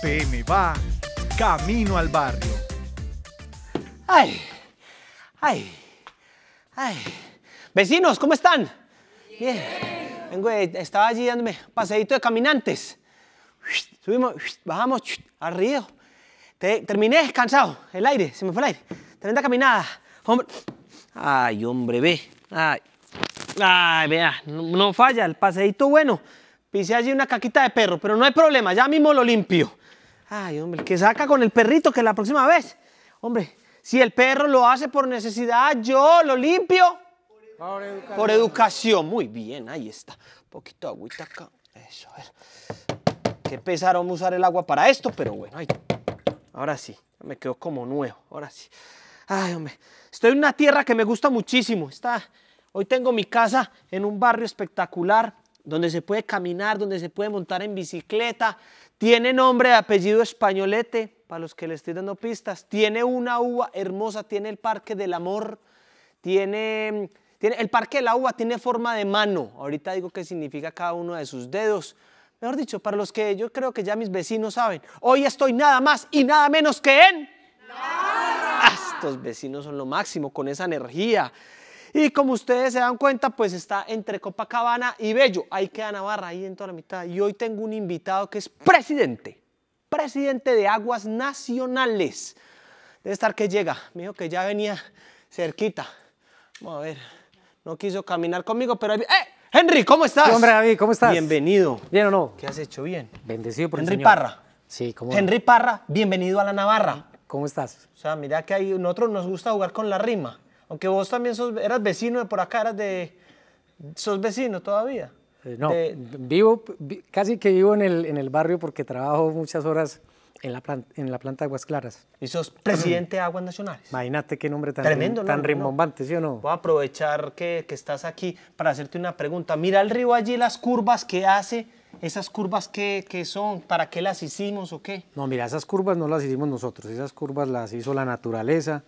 PM va camino al barrio. ¡Ay! ¡Ay! ¡Ay! Vecinos, ¿cómo están? Bien. Vengo, estaba allí dándome paseíto de caminantes. Subimos, bajamos, al río. terminé cansado, el aire, se me fue el aire. Tremenda caminada. Hombre. Ay, hombre, ve. Ay, vea, no, falla, el paseíto bueno. Pisé allí una caquita de perro, pero no hay problema, ya mismo lo limpio. Ay, hombre, que saca con el perrito que la próxima vez. Hombre, si el perro lo hace por necesidad, yo lo limpio. Por educación. Muy bien, ahí está. Un poquito de agüita acá. Eso, a ver. Qué a usar el agua para esto, pero bueno, ahí. Ahora sí, me quedo como nuevo. Ahora sí. Ay, hombre. Estoy en una tierra que me gusta muchísimo. Está, hoy tengo mi casa en un barrio espectacular donde se puede caminar, donde se puede montar en bicicleta, tiene nombre de apellido españolete, para los que le estoy dando pistas. Tiene una uva hermosa, tiene el Parque del Amor, tiene, mm, tiene el Parque de la Uva tiene forma de mano. Ahorita digo qué significa cada uno de sus dedos. Mejor dicho, para los que yo creo que ya mis vecinos saben, hoy estoy nada más y nada menos que en... Ah, estos vecinos son lo máximo, con esa energía, y como ustedes se dan cuenta, pues está entre Copacabana y Bello. Ahí queda Navarra, ahí en toda la mitad. Y hoy tengo un invitado que es presidente, presidente de Aguas Nacionales. Debe estar que llega. Me dijo que ya venía cerquita. Vamos a ver. No quiso caminar conmigo, pero... ¡Eh! Henry, ¿cómo estás? Hombre, David, ¿cómo estás? Bienvenido. ¿Bien o no? ¿Qué has hecho bien? Bendecido por Henry Parra. Sí, ¿cómo? Henry Parra, bienvenido a la Navarra. ¿Cómo estás? O sea, mira que ahí nosotros nos gusta jugar con la rima. Aunque vos también sos, eras vecino de por acá, eras de... ¿Sos vecino todavía? Eh, no, vivo, casi que vivo en el, en el barrio porque trabajo muchas horas en la, planta, en la planta de Aguas Claras. Y sos presidente de Aguas Nacionales. Imagínate qué nombre tan, Tremendo, tan rimbombante, ¿sí o no? Voy a aprovechar que, que, estás aquí para hacerte una pregunta. Mira el río allí, las curvas que hace, esas curvas que, que son, ¿para qué las hicimos o qué? No, mira, esas curvas no las hicimos nosotros, esas curvas las hizo la naturaleza,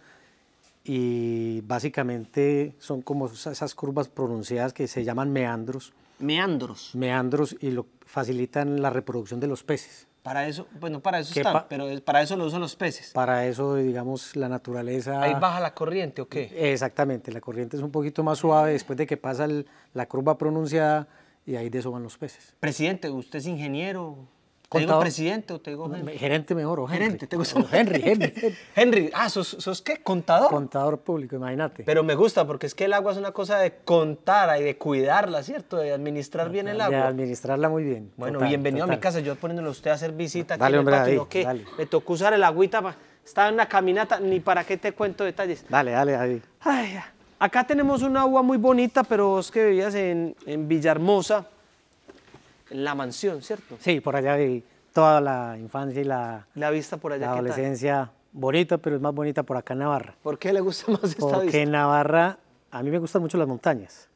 y básicamente son como esas curvas pronunciadas que se llaman meandros. Meandros. Meandros y lo facilitan la reproducción de los peces. Para eso, bueno, para eso están, pero para eso lo usan los peces. Para eso, digamos, la naturaleza... Ahí baja la corriente, ¿o qué? Exactamente, la corriente es un poquito más suave después de que pasa la curva pronunciada y ahí desoban los peces. Presidente, usted es ingeniero, ¿Te presidente o te digo Gerente mejor, o Gerente, tengo Henry, Henry. Henry, ah, ¿sos, qué? ¿Contador? Contador público, imagínate. Pero me gusta porque es que el agua es una cosa de contar y de cuidarla, ¿cierto? De administrar bien el agua. De administrarla muy bien. Bueno, bienvenido a mi casa, yo poniéndolo a usted a hacer visita. Dale, hombre, David, que Me tocó usar el agüita, estaba en una caminata, ni para qué te cuento detalles. Dale, dale, David. acá tenemos un agua muy bonita, pero vos que vivías en, en Villahermosa, la mansión, ¿cierto? Sí, por allá viví toda la infancia y la, vista por allá. La adolescencia bonita, pero es más bonita por acá en Navarra. ¿Por qué le gusta más esta Porque en Navarra, a mí me gustan mucho las montañas.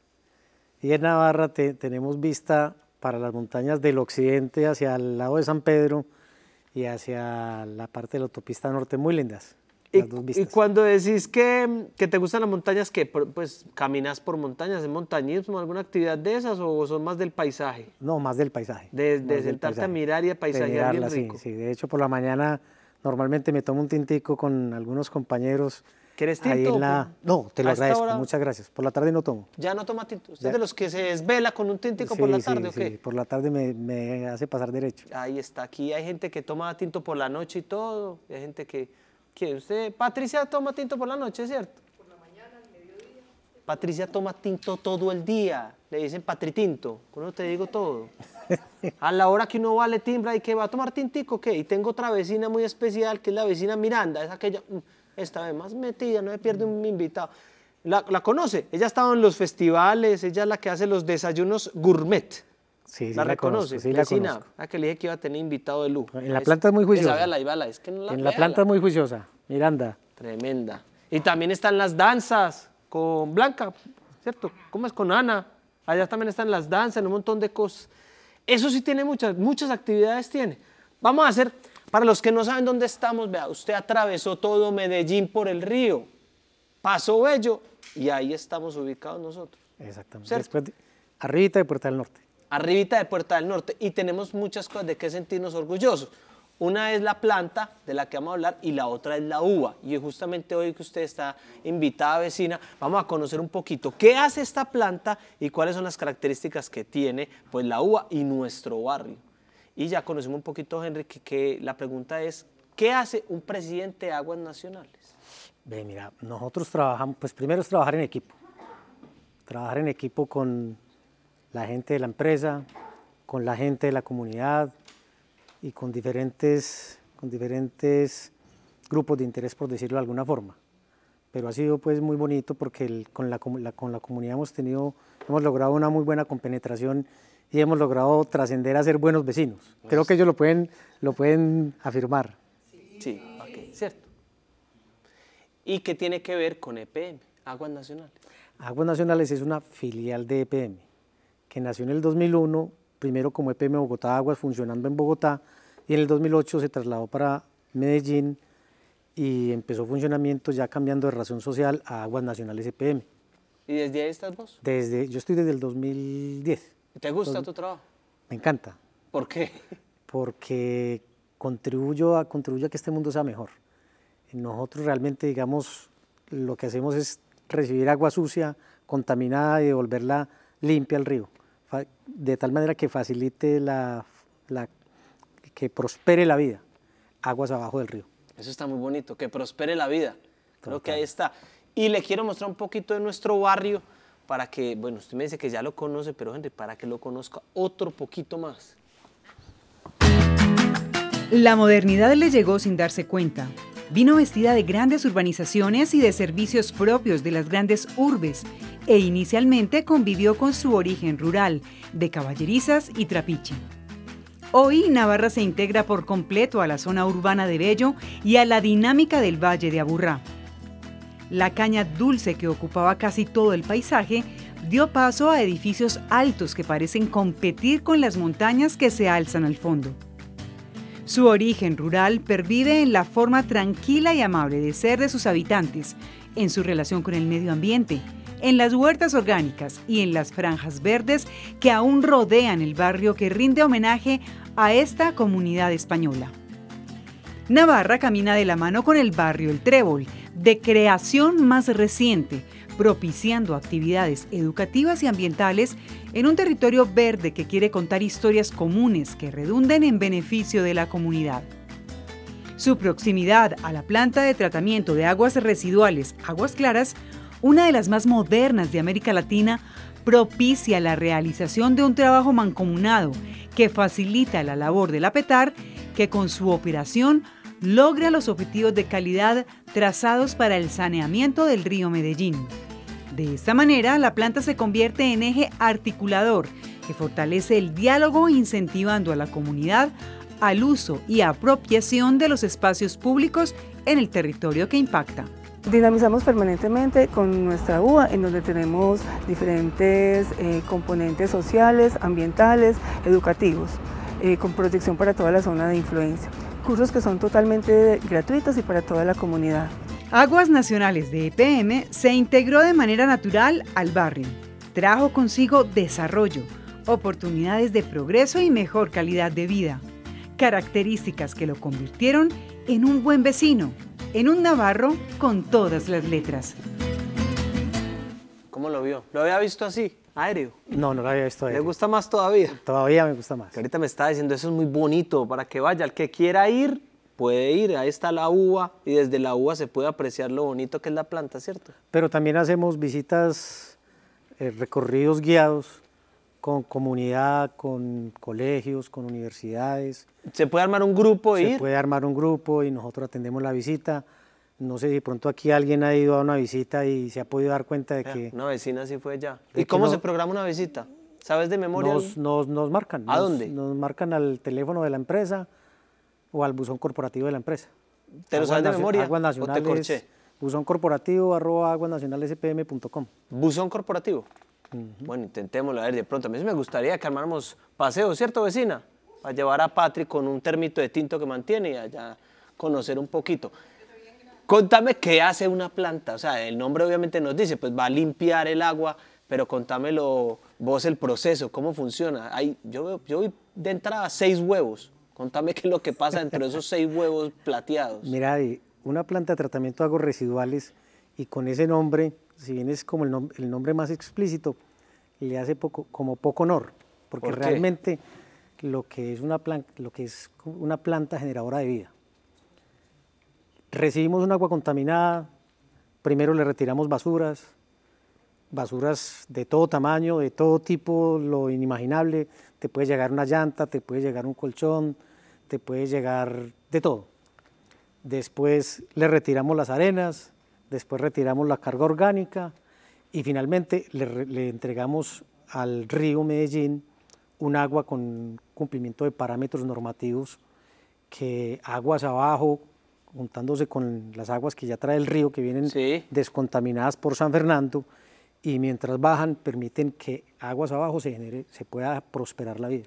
Y en Navarra tenemos vista para las montañas del occidente hacia el lado de San Pedro y hacia la parte de la autopista norte muy lindas y, cuando decís que, te gustan las montañas, que pues caminas por montañas, ¿es montañismo, alguna actividad de esas o son más del paisaje? No, más del paisaje. De, sentarte a mirar y a paisajear de Sí, de hecho por la mañana normalmente me tomo un tintico con algunos compañeros. ¿Quieres tinto? No, te lo agradezco, muchas gracias. Por la tarde no tomo. Ya no toma tinto. ¿Usted de los que se desvela con un tintico por la tarde o qué? Sí, por la tarde me, me, hace pasar derecho. Ahí está, aquí hay gente que toma tinto por la noche y todo, hay gente que que usted, Patricia toma tinto por la noche, ¿cierto? Por la mañana, al mediodía. Patricia toma tinto todo el día. Le dicen patritinto. Con eso te digo todo. a la hora que uno va, le timbra y que va a tomar tintico, ¿qué? Y tengo otra vecina muy especial, que es la vecina Miranda. Es aquella, mm, esta vez más metida, no me pierde un invitado. La, la conoce. Ella ha estado en los festivales, ella es la que hace los desayunos gourmet. Sí, la, reconoce. Ah, que le dije que iba a tener invitado de lujo. En la planta es muy juiciosa. en la planta es muy juiciosa, Miranda. Tremenda. Y también están las danzas con Blanca, ¿cierto? ¿Cómo es con Ana? Allá también están las danzas, un montón de cosas. Eso sí tiene muchas, muchas actividades tiene. Vamos a hacer, para los que no saben dónde estamos, vea, usted atravesó todo Medellín por el río, pasó Bello, y ahí estamos ubicados nosotros. Exactamente. de Puerta del Norte arribita de Puerta del Norte y tenemos muchas cosas de que sentirnos orgullosos. Una es la planta de la que vamos a hablar y la otra es la uva. Y justamente hoy que usted está invitada vecina, vamos a conocer un poquito qué hace esta planta y cuáles son las características que tiene pues la uva y nuestro barrio. Y ya conocemos un poquito, Henry, que, la pregunta es, ¿qué hace un presidente de Aguas Nacionales? Ve, mira, nosotros trabajamos, pues primero es trabajar en equipo. Trabajar en equipo con, la gente de la empresa, con la gente de la comunidad y con diferentes, con diferentes grupos de interés, por decirlo de alguna forma. Pero ha sido pues muy bonito porque con, la, con la comunidad hemos tenido, hemos logrado una muy buena compenetración y hemos logrado trascender a ser buenos vecinos. Creo que ellos lo pueden, lo pueden afirmar. Sí, cierto. ¿Y qué tiene que ver con EPM, Aguas Nacionales? Aguas Nacionales es una filial de EPM que nació en el 2001, primero como EPM Bogotá Aguas, funcionando en Bogotá, y en el 2008 se trasladó para Medellín y empezó funcionamiento ya cambiando de razón social a Aguas Nacionales EPM. ¿Y desde ahí estás vos? Desde, yo estoy desde el 2010. ¿Te gusta tu trabajo? Me encanta. ¿Por qué? Porque contribuyo a, a que este mundo sea mejor. Nosotros realmente, digamos, lo que hacemos es recibir agua sucia, contaminada y devolverla limpia al río de tal manera que facilite la, la, que prospere la vida, aguas abajo del río. Eso está muy bonito, que prospere la vida. Creo que ahí está. Y le quiero mostrar un poquito de nuestro barrio para que, bueno, usted me dice que ya lo conoce, pero gente, para que lo conozca otro poquito más. La modernidad le llegó sin darse cuenta. Vino vestida de grandes urbanizaciones y de servicios propios de las grandes urbes e inicialmente convivió con su origen rural, de caballerizas y trapiche. Hoy Navarra se integra por completo a la zona urbana de Bello y a la dinámica del Valle de Aburrá. La caña dulce que ocupaba casi todo el paisaje dio paso a edificios altos que parecen competir con las montañas que se alzan al fondo. Su origen rural pervive en la forma tranquila y amable de ser de sus habitantes, en su relación con el medio ambiente, en las huertas orgánicas y en las franjas verdes que aún rodean el barrio que rinde homenaje a esta comunidad española. Navarra camina de la mano con el barrio El Trébol, de creación más reciente, propiciando actividades educativas y ambientales en un territorio verde que quiere contar historias comunes que redunden en beneficio de la comunidad. Su proximidad a la planta de tratamiento de aguas residuales Aguas Claras una de las más modernas de América Latina, propicia la realización de un trabajo mancomunado que facilita la labor del APETAR, que con su operación logra los objetivos de calidad trazados para el saneamiento del río Medellín. De esta manera, la planta se convierte en eje articulador que fortalece el diálogo incentivando a la comunidad al uso y apropiación de los espacios públicos en el territorio que impacta. Dinamizamos permanentemente con nuestra UA, en donde tenemos diferentes eh, componentes sociales, ambientales, educativos, eh, con protección para toda la zona de influencia. Cursos que son totalmente gratuitos y para toda la comunidad. Aguas Nacionales de EPM se integró de manera natural al barrio. Trajo consigo desarrollo, oportunidades de progreso y mejor calidad de vida, características que lo convirtieron en un buen vecino en un Navarro con todas las letras. ¿Cómo lo vio? ¿Lo había visto así? Aéreo. No, no lo había visto aéreo. ¿Le gusta más todavía? Todavía me gusta más. ahorita me está diciendo, eso es muy bonito, para que vaya, el que quiera ir, puede ir, ahí está la uva y desde la uva se puede apreciar lo bonito que es la planta, ¿cierto? Pero también hacemos visitas, eh, recorridos guiados con comunidad, con colegios, con universidades. ¿Se puede armar un grupo y e Se puede armar un grupo y nosotros atendemos la visita. No sé si pronto aquí alguien ha ido a una visita y se ha podido dar cuenta de que... No, vecina sí fue ya. ¿Y cómo se programa una visita? ¿Sabes de memoria? Nos, marcan. ¿A dónde? Nos marcan al teléfono de la empresa o al buzón corporativo de la empresa. ¿Te lo sabes de memoria? Buzón corporativo arroba ¿Buzón corporativo? Bueno, intentémoslo a ver de pronto. A mí me gustaría que armáramos paseo, ¿cierto, vecina? Para llevar a Patrick con un termito de tinto que mantiene y allá conocer un poquito. Contame qué hace una planta. O sea, el nombre obviamente nos dice, pues va a limpiar el agua, pero contámelo vos el proceso, cómo funciona. ahí yo, veo, yo vi de entrada seis huevos. Contame qué es lo que pasa entre esos seis huevos plateados. Mira, una planta de tratamiento de aguas residuales y con ese nombre, si bien es como el, nombre más explícito, le hace poco, como poco honor, porque realmente lo que, es una lo que es una planta generadora de vida. Recibimos un agua contaminada, primero le retiramos basuras, basuras de todo tamaño, de todo tipo, lo inimaginable, te puede llegar una llanta, te puede llegar un colchón, te puede llegar de todo. Después le retiramos las arenas, después retiramos la carga orgánica y finalmente le, entregamos al río Medellín un agua con cumplimiento de parámetros normativos que aguas abajo, juntándose con las aguas que ya trae el río, que vienen descontaminadas por San Fernando, y mientras bajan permiten que aguas abajo se genere, se pueda prosperar la vida.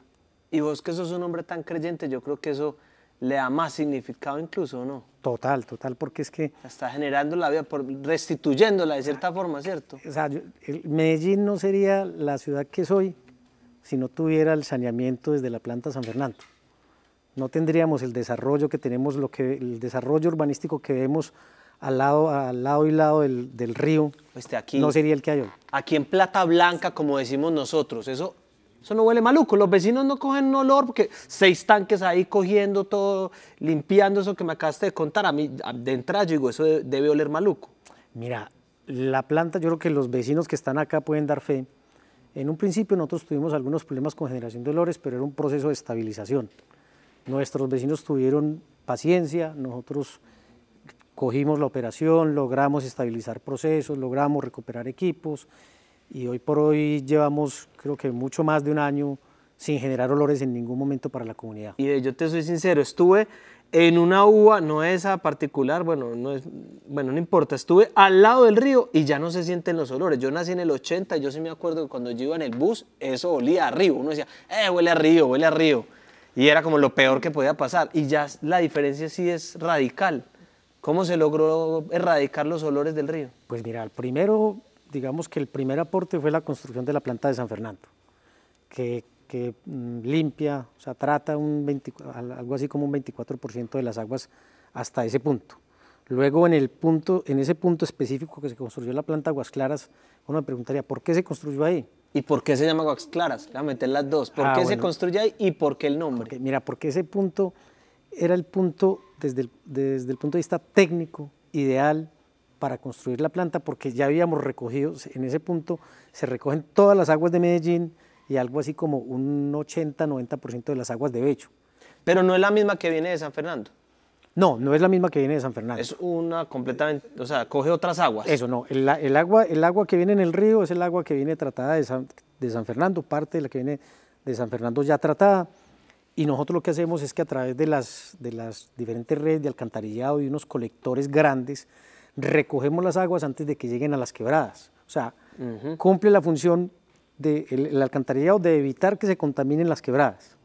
Y vos que sos un hombre tan creyente, yo creo que eso le da más significado incluso, ¿no? Total, total, porque es que... Está generando la vida, por, restituyéndola de cierta forma, ¿cierto? O sea, Medellín no sería la ciudad que soy si no tuviera el saneamiento desde la planta San Fernando. No tendríamos el desarrollo que tenemos, lo que, el desarrollo urbanístico que vemos al lado, al lado y lado del, río, este aquí, no sería el que hay hoy. Aquí en Plata Blanca, como decimos nosotros, eso eso no huele maluco. Los vecinos no cogen olor porque seis tanques ahí cogiendo todo, limpiando eso que me acabaste de contar. A mí, de entrada, digo, eso debe oler maluco. Mira, la planta, yo creo que los vecinos que están acá pueden dar fe. En un principio nosotros tuvimos algunos problemas con generación de olores, pero era un proceso de estabilización. Nuestros vecinos tuvieron paciencia, nosotros cogimos la operación, logramos estabilizar procesos, logramos recuperar equipos, y hoy por hoy llevamos creo que mucho más de un año sin generar olores en ningún momento para la comunidad. Y eh, yo te soy sincero, estuve en una uva, no esa particular, bueno no, es, bueno, no importa, estuve al lado del río y ya no se sienten los olores. Yo nací en el 80, yo sí me acuerdo que cuando yo iba en el bus, eso olía a río. Uno decía, eh, huele a río, huele a río. Y era como lo peor que podía pasar. Y ya la diferencia sí es radical. ¿Cómo se logró erradicar los olores del río? Pues mira, primero digamos que el primer aporte fue la construcción de la planta de San Fernando, que, mm, limpia, o sea, trata un algo así como un 24% de las aguas hasta ese punto. Luego en, el punto, en ese punto específico que se construyó la planta Aguas Claras, uno me preguntaría, ¿por qué se construyó ahí? ¿Y por qué se llama Aguas Claras? Voy a meter las dos. ¿Por ah, qué se construye ahí y por qué el nombre? mira, porque ese punto era el punto, desde desde el punto de vista técnico, ideal para construir la planta porque ya habíamos recogido, en ese punto se recogen todas las aguas de Medellín y algo así como un 80-90% de las aguas de Becho. Pero no es la misma que viene de San Fernando. No, no es la misma que viene de San Fernando. Es una completamente, o sea, coge otras aguas. Eso no, el, agua, el agua que viene en el río es el agua que viene tratada de San, de San Fernando, parte de la que viene de San Fernando ya tratada. Y nosotros lo que hacemos es que a través de las, de las diferentes redes de alcantarillado y unos colectores grandes, recogemos las aguas antes de que lleguen a las quebradas. O sea, cumple la función del de el alcantarillado de evitar que se contaminen las quebradas.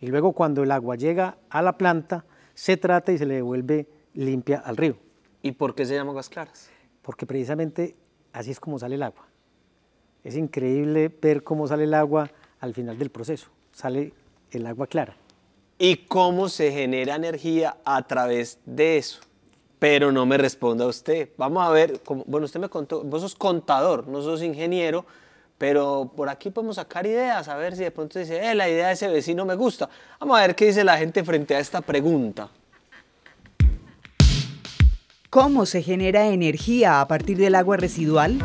Y luego cuando el agua llega a la planta, se trata y se le devuelve limpia al río. ¿Y por qué se llama aguas claras? Porque precisamente así es como sale el agua. Es increíble ver cómo sale el agua al final del proceso. Sale el agua clara. ¿Y cómo se genera energía a través de eso? pero no me responda a usted. Vamos a ver, bueno, usted me contó, vos sos contador, no sos ingeniero, pero por aquí podemos sacar ideas, a ver si de pronto dice, eh, la idea de ese vecino me gusta. Vamos a ver qué dice la gente frente a esta pregunta. ¿Cómo se genera energía a partir del agua residual?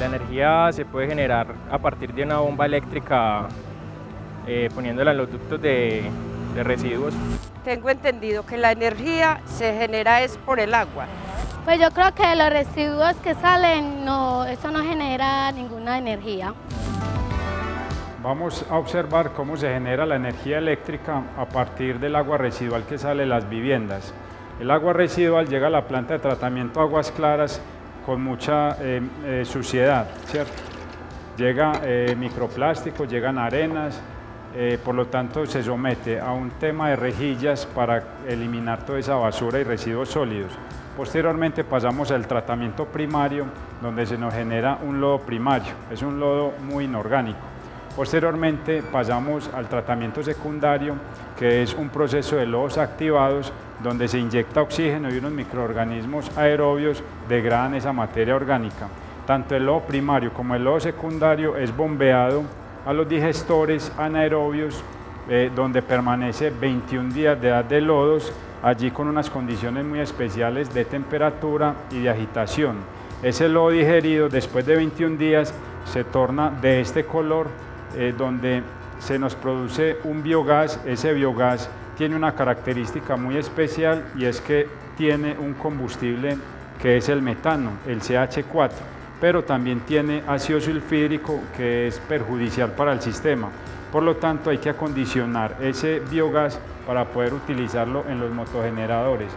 La energía se puede generar a partir de una bomba eléctrica eh, poniéndola en los ductos de residuos tengo entendido que la energía se genera es por el agua. Pues yo creo que los residuos que salen, no, eso no genera ninguna energía. Vamos a observar cómo se genera la energía eléctrica a partir del agua residual que sale de las viviendas. El agua residual llega a la planta de tratamiento aguas claras con mucha eh, eh, suciedad, ¿cierto? Llega eh, microplástico, llegan arenas, eh, por lo tanto, se somete a un tema de rejillas para eliminar toda esa basura y residuos sólidos. Posteriormente pasamos al tratamiento primario, donde se nos genera un lodo primario, es un lodo muy inorgánico. Posteriormente pasamos al tratamiento secundario, que es un proceso de lodos activados, donde se inyecta oxígeno y unos microorganismos aerobios degradan esa materia orgánica. Tanto el lodo primario como el lodo secundario es bombeado a los digestores anaerobios, eh, donde permanece 21 días de edad de lodos, allí con unas condiciones muy especiales de temperatura y de agitación. Ese lodo digerido después de 21 días se torna de este color, eh, donde se nos produce un biogás. Ese biogás tiene una característica muy especial y es que tiene un combustible que es el metano, el CH4 pero también tiene ácido sulfídrico que es perjudicial para el sistema. Por lo tanto, hay que acondicionar ese biogás para poder utilizarlo en los motogeneradores.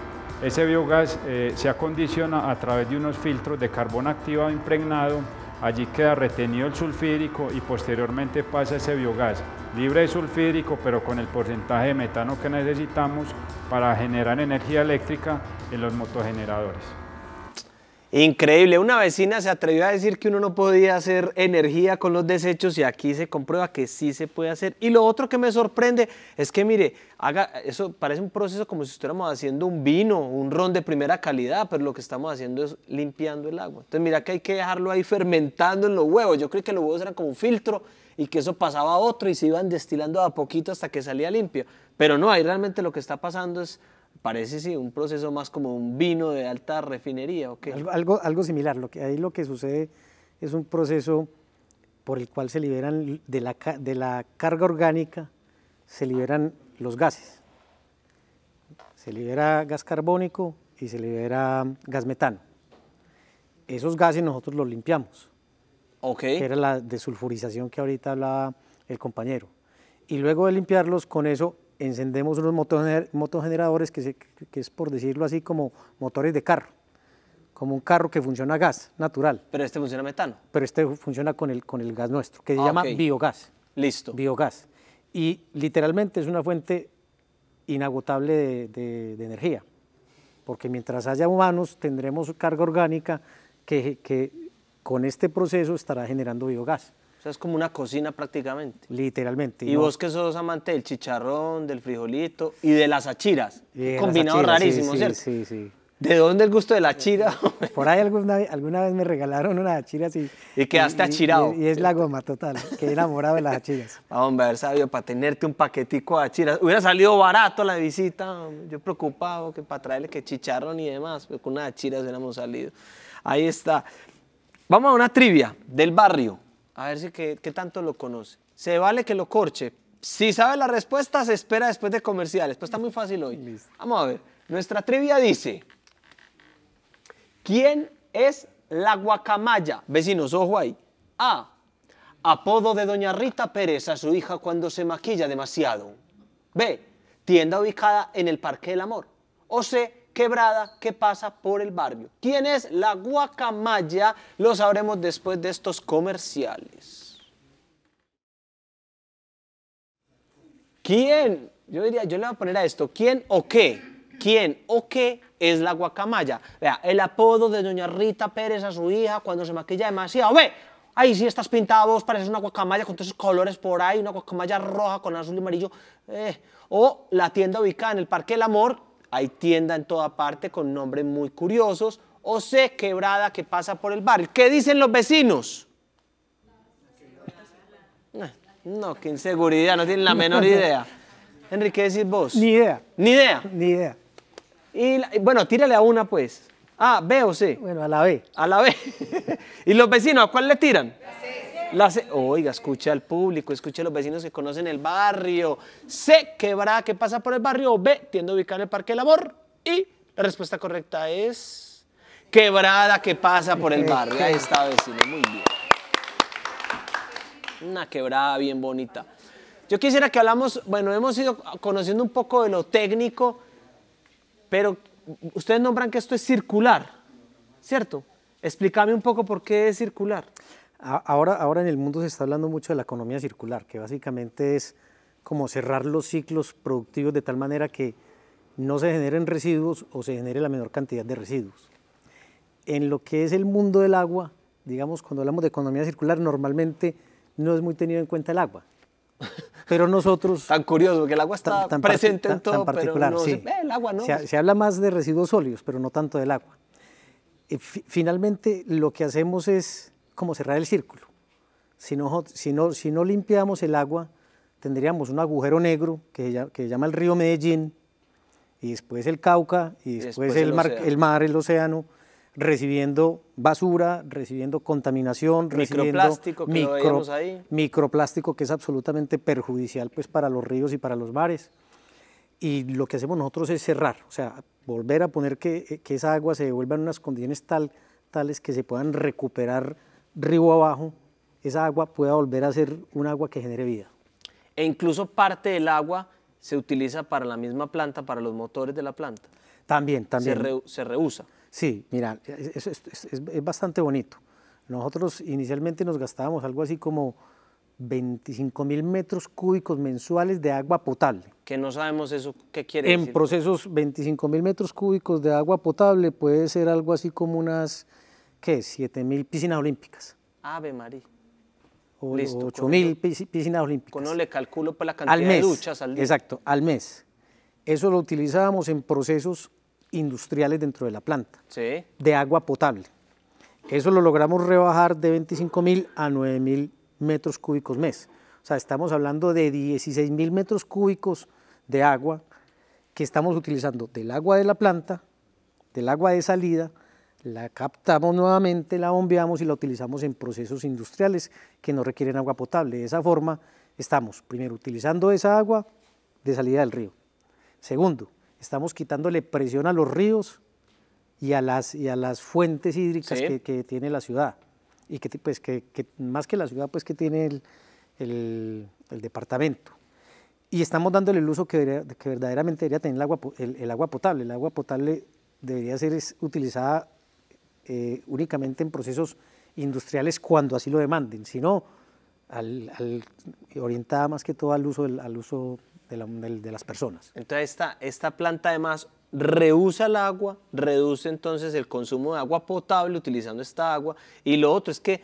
Ese biogás eh, se acondiciona a través de unos filtros de carbón activado impregnado, allí queda retenido el sulfídrico y posteriormente pasa ese biogás libre de sulfídrico pero con el porcentaje de metano que necesitamos para generar energía eléctrica en los motogeneradores. Increíble, una vecina se atrevió a decir que uno no podía hacer energía con los desechos y aquí se comprueba que sí se puede hacer. Y lo otro que me sorprende es que mire, haga eso parece un proceso como si estuviéramos haciendo un vino, un ron de primera calidad, pero lo que estamos haciendo es limpiando el agua. Entonces mira que hay que dejarlo ahí fermentando en los huevos. Yo creo que los huevos eran como un filtro y que eso pasaba a otro y se iban destilando a poquito hasta que salía limpio. Pero no, ahí realmente lo que está pasando es Parece sí, un proceso más como un vino de alta refinería o Algo, algo, similar, lo que, ahí lo que sucede es un proceso por el cual se liberan de la, de la carga orgánica, se liberan los gases. Se libera gas carbónico y se libera gas metano. Esos gases nosotros los limpiamos. Ok. Que era la desulfurización que ahorita hablaba el compañero. Y luego de limpiarlos, con eso encendemos unos motogeneradores que, es, por decirlo así, como motores de carro, como un carro que funciona a gas natural. Pero este funciona a metano. Pero este funciona con el, con el gas nuestro, que se ah, llama biogás. Listo. Biogás. Y literalmente es una fuente inagotable de, de, energía, porque mientras haya humanos tendremos carga orgánica que con este proceso estará generando biogás. O sea, es como una cocina prácticamente. Literalmente. Y vos que sos amante del chicharrón, del frijolito y de las achiras. Combinado rarísimo, ¿cierto? Sí, sí. ¿De dónde el gusto de la achira? Por ahí alguna, vez me regalaron una achiras y... Y quedaste achirado. Y, es la goma total, que he enamorado de las achiras. Vamos ah, a ver, sabio, para tenerte un paquetico de achiras. Hubiera salido barato la visita, yo preocupado que para traerle que chicharrón y demás, pero con unas achiras hubiéramos salido. Ahí está. Vamos a una trivia del barrio. A ver si qué, tanto lo conoce. ¿Se vale que lo corche? Si sabe la respuesta, se espera después de comerciales. Pues está muy fácil hoy. Vamos a ver. Nuestra trivia dice: ¿Quién es la guacamaya? Vecinos, ojo ahí. A. Apodo de Doña Rita Pérez a su hija cuando se maquilla demasiado. B. Tienda ubicada en el Parque del Amor. O C quebrada que pasa por el barrio. ¿Quién es la guacamaya? Lo sabremos después de estos comerciales. ¿Quién? Yo diría, yo le voy a poner a esto, ¿quién o qué? ¿Quién o qué es la guacamaya? Vea, el apodo de doña Rita Pérez a su hija cuando se maquilla demasiado. ¡Ve! Ahí sí estás pintada vos, pareces una guacamaya con todos esos colores por ahí, una guacamaya roja con azul y amarillo. Eh, o la tienda ubicada en el Parque del Amor, hay tienda en toda parte con nombres muy curiosos. O C, quebrada que pasa por el barrio. ¿Qué dicen los vecinos? No, qué inseguridad, no tienen la menor idea. Enrique, ¿qué decís vos? Ni idea. Ni idea. Ni idea. Y bueno, tírale a una pues. Ah, B o C. Bueno, a la B. A la B. ¿Y los vecinos a cuál le tiran? C oiga, escucha al público, escucha a los vecinos que conocen el barrio. C, quebrada que pasa por el barrio. B, tiende a ubicar el Parque labor Y la respuesta correcta es quebrada que pasa por el barrio. Ahí está, vecino, muy bien. Una quebrada bien bonita. Yo quisiera que hablamos, bueno, hemos ido conociendo un poco de lo técnico, pero ustedes nombran que esto es circular, ¿cierto? Explícame un poco por qué es circular. Ahora, ahora en el mundo se está hablando mucho de la economía circular, que básicamente es como cerrar los ciclos productivos de tal manera que no se generen residuos o se genere la menor cantidad de residuos. En lo que es el mundo del agua, digamos, cuando hablamos de economía circular, normalmente no es muy tenido en cuenta el agua. Pero nosotros... tan curioso, que el agua está tan, presente en todo, tan particular, sí. Eh, el agua Se, habla más de residuos sólidos, pero no tanto del agua. Eh, finalmente, lo que hacemos es como cerrar el círculo. Si no, si no, si no limpiamos el agua, tendríamos un agujero negro que llama, el río Medellín, y después el Cauca, y después, el, mar, el, mar, el océano, recibiendo basura, recibiendo contaminación, microplástico, que micro, ahí. microplástico que es absolutamente perjudicial pues, para los ríos y para los mares. Y lo que hacemos nosotros es cerrar, o sea, volver a poner que, que esa agua se devuelva en unas condiciones tal, tales que se puedan recuperar río abajo, esa agua pueda volver a ser un agua que genere vida. E incluso parte del agua se utiliza para la misma planta, para los motores de la planta. También, también. Se, reusa. Sí, mira, es, bastante bonito. Nosotros inicialmente nos gastábamos algo así como 25 mil metros cúbicos mensuales de agua potable. Que no sabemos eso, ¿qué quiere decir? En procesos, 25 mil metros cúbicos de agua potable puede ser algo así como unas ¿qué? 7.000 piscinas olímpicas. Ave María. 8.000 piscinas olímpicas. Cuando le calculo por la cantidad de duchas al día. Exacto, al mes. Eso lo utilizábamos en procesos industriales dentro de la planta, sí. de agua potable. Eso lo logramos rebajar de 25.000 a 9.000 metros cúbicos mes. O sea, estamos hablando de 16.000 metros cúbicos de agua que estamos utilizando del agua de la planta, del agua de salida, la captamos nuevamente, la bombeamos y la utilizamos en procesos industriales que no requieren agua potable. De esa forma estamos, primero, utilizando esa agua de salida del río. Segundo, estamos quitándole presión a los ríos y a las, y las fuentes hídricas que, tiene la ciudad. Y pues, que, más que la ciudad, pues que tiene el, departamento. Y estamos dándole el uso que, que verdaderamente debería tener agua, el agua potable. El agua potable debería ser utilizada eh, únicamente en procesos industriales cuando así lo demanden, sino orientada más que todo al uso, al uso de, las personas. Entonces esta, esta planta además reusa el agua, reduce entonces el consumo de agua potable utilizando esta agua y lo otro es que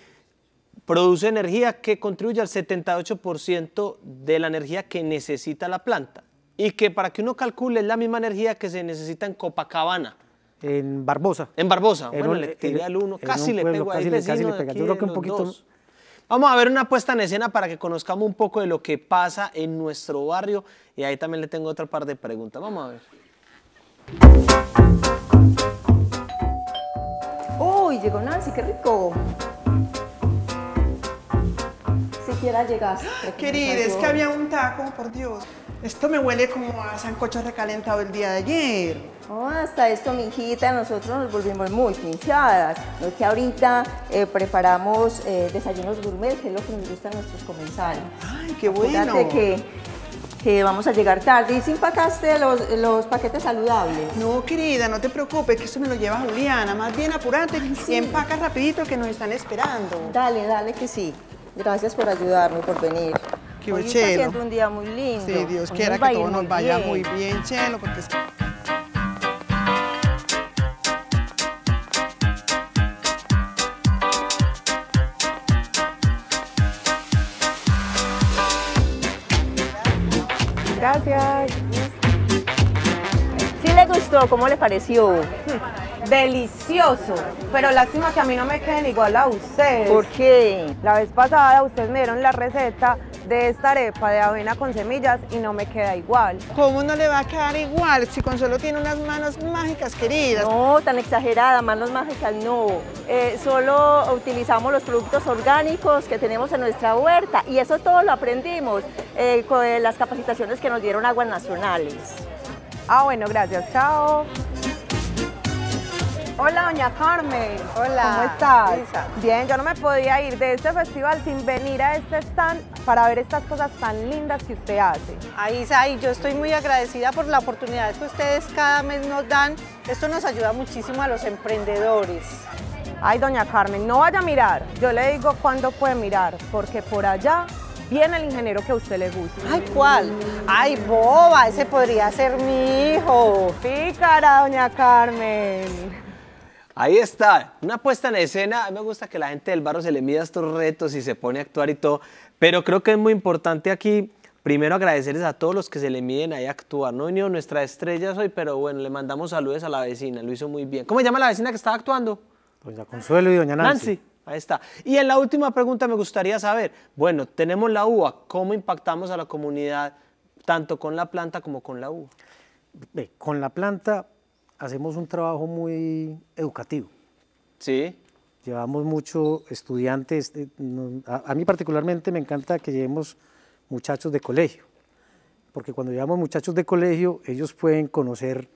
produce energía que contribuye al 78% de la energía que necesita la planta y que para que uno calcule es la misma energía que se necesita en Copacabana en Barbosa. En Barbosa. bueno, le tiré al uno. Casi le pego creo que un poquito. Vamos a ver una puesta en escena para que conozcamos un poco de lo que pasa en nuestro barrio. Y ahí también le tengo otra par de preguntas. Vamos a ver. Uy, llegó Nancy, qué rico. Siquiera llegaste. Querida, es que había un taco, por Dios. Esto me huele como a sancocho recalentado el día de ayer. hasta esto, hijita, nosotros nos volvimos muy pinchadas. No que ahorita eh, preparamos eh, desayunos gourmet, que es lo que nos gustan nuestros comensales. Ay, qué bueno. Fíjate que, vamos a llegar tarde. ¿Y si empacaste los, paquetes saludables? No, querida, no te preocupes, que eso me lo lleva Juliana. Más bien apurate y empaca rapidito que nos están esperando. Dale, dale que sí. Gracias por ayudarme, por venir que hoy está siendo un día muy lindo. Sí, Dios quiera que todo nos vaya muy bien, Chelo, Gracias. ¿Sí le gustó? ¿Cómo le pareció? Delicioso, pero lástima que a mí no me queden igual a ustedes. ¿Por qué? La vez pasada ustedes me dieron la receta de esta arepa de avena con semillas y no me queda igual. ¿Cómo no le va a quedar igual si con solo tiene unas manos mágicas, queridas? No, tan exagerada, manos mágicas no. Eh, solo utilizamos los productos orgánicos que tenemos en nuestra huerta y eso todo lo aprendimos eh, con las capacitaciones que nos dieron Aguas Nacionales. Ah, bueno, gracias. Chao. Hola, doña Carmen. Hola. ¿Cómo estás? Bien, yo no me podía ir de este festival sin venir a este stand para ver estas cosas tan lindas que usted hace. ahí está y yo estoy muy agradecida por la oportunidad que ustedes cada mes nos dan. Esto nos ayuda muchísimo a los emprendedores. Ay, doña Carmen, no vaya a mirar. Yo le digo cuándo puede mirar, porque por allá viene el ingeniero que a usted le gusta. Ay, ¿cuál? Ay, boba, ese podría ser mi hijo. Pícara, doña Carmen. Ahí está, una puesta en escena. A mí me gusta que la gente del barro se le mida estos retos y se pone a actuar y todo. Pero creo que es muy importante aquí, primero agradecerles a todos los que se le miden ahí a actuar. No venido nuestra estrella hoy, pero bueno, le mandamos saludos a la vecina, lo hizo muy bien. ¿Cómo se llama la vecina que estaba actuando? Doña Consuelo y Doña Nancy. Nancy. Ahí está. Y en la última pregunta me gustaría saber, bueno, tenemos la uva, ¿cómo impactamos a la comunidad tanto con la planta como con la uva? Con la planta hacemos un trabajo muy educativo. Sí. Llevamos muchos estudiantes, eh, a, mí particularmente me encanta que llevemos muchachos de colegio, porque cuando llevamos muchachos de colegio ellos pueden conocer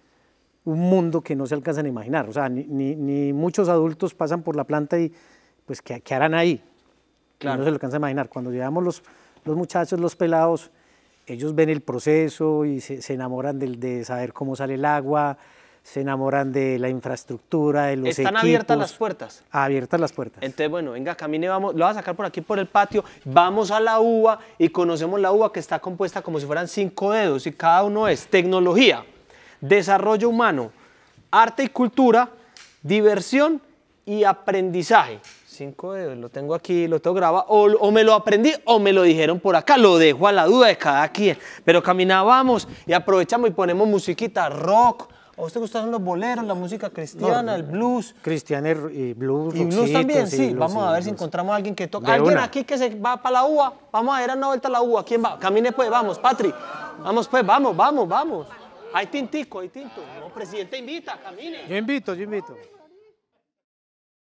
un mundo que no se alcanzan a imaginar, o sea, ni, muchos adultos pasan por la planta y pues ¿qué, harán ahí? Claro. No se lo alcanza a imaginar. Cuando llevamos los, muchachos, los pelados, ellos ven el proceso y se, enamoran de saber cómo sale el agua, se enamoran de la infraestructura, de los Están abiertas las puertas. Ah, abiertas las puertas. Entonces, bueno, venga, camine, vamos, lo va a sacar por aquí por el patio, vamos a la uva y conocemos la uva que está compuesta como si fueran cinco dedos y cada uno es tecnología, desarrollo humano, arte y cultura, diversión y aprendizaje. Cinco dedos, lo tengo aquí, lo tengo grabado, o, me lo aprendí o me lo dijeron por acá, lo dejo a la duda de cada quien. Pero caminábamos y aprovechamos y ponemos musiquita, rock, ¿A usted gustan los boleros, la música cristiana, el blues? Cristiana y blues. Y blues también, sí. vamos a ver si encontramos a alguien que toque. ¿Alguien aquí que se va para la UA. Vamos a ir a una vuelta a la uva. ¿Quién va? Camine pues, vamos, Patri. Vamos pues, vamos, vamos, vamos. Hay tintico, hay tinto. No, presidente, invita, camine. Yo invito, yo invito.